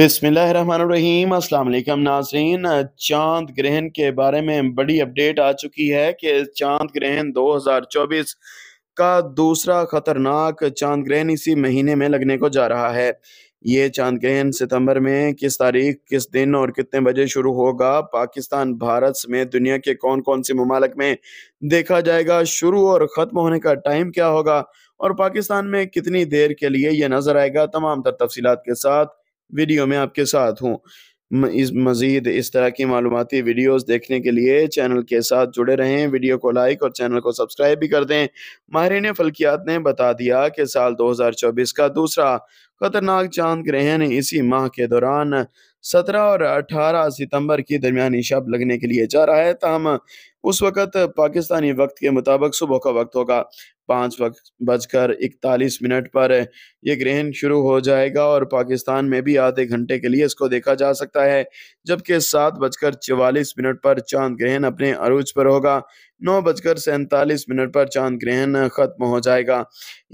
अस्सलाम अल्लाम नाजरीन चांद ग्रहण के बारे में बड़ी अपडेट आ चुकी है कि चांद ग्रहण 2024 का दूसरा खतरनाक चांद ग्रहण इसी महीने में लगने को जा रहा है ये चांद ग्रहण सितंबर में किस तारीख किस दिन और कितने बजे शुरू होगा पाकिस्तान भारत समेत दुनिया के कौन कौन से ममालक में देखा जाएगा शुरू और ख़त्म होने का टाइम क्या होगा और पाकिस्तान में कितनी देर के लिए यह नज़र आएगा तमाम तर तफसीत के साथ वीडियो में आपके साथ हूँ इस मज़ीद इस तरह की मालूमती वीडियोस देखने के लिए चैनल के साथ जुड़े रहें वीडियो को लाइक और चैनल को सब्सक्राइब भी कर दें माहरीन फल्कियात ने बता दिया कि साल 2024 का दूसरा खतरनाक चांद ग्रहण इसी माह के दौरान 17 और 18 सितंबर की दरमियानी शब लगने के लिए जा रहा है तहम उस वक़्त पाकिस्तानी वक्त के मुताबिक सुबह का वक्त होगा पाँच बजकर इकतालीस मिनट पर यह ग्रहण शुरू हो जाएगा और पाकिस्तान में भी आधे घंटे के लिए इसको देखा जा सकता है जबकि सात बजकर चवालीस मिनट पर चांद ग्रहण अपने अरूज पर होगा नौ बजकर सैंतालीस मिनट पर चांद ग्रहण खत्म हो जाएगा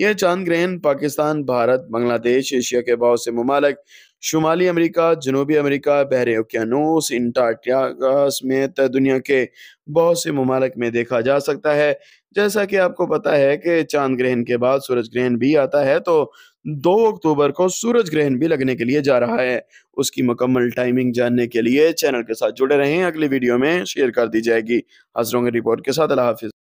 यह चांद ग्रहण पाकिस्तान भारत बांग्लादेश एशिया के बहुत से ममालक शुमाली अमेरिका जनूबी अमेरिका बहरे ओकियानूस इंटार्टिया समेत दुनिया के बहुत से ममालक में देखा जा सकता है जैसा कि आपको पता है कि चांद ग्रहण के बाद सूरज ग्रहण भी आता है तो दो अक्टूबर को सूरज ग्रहण भी लगने के लिए जा रहा है उसकी मुकम्मल टाइमिंग जानने के लिए चैनल के साथ जुड़े रहें अगली वीडियो में शेयर कर दी जाएगी हजरों की रिपोर्ट के साथ अल्लाह हाफिज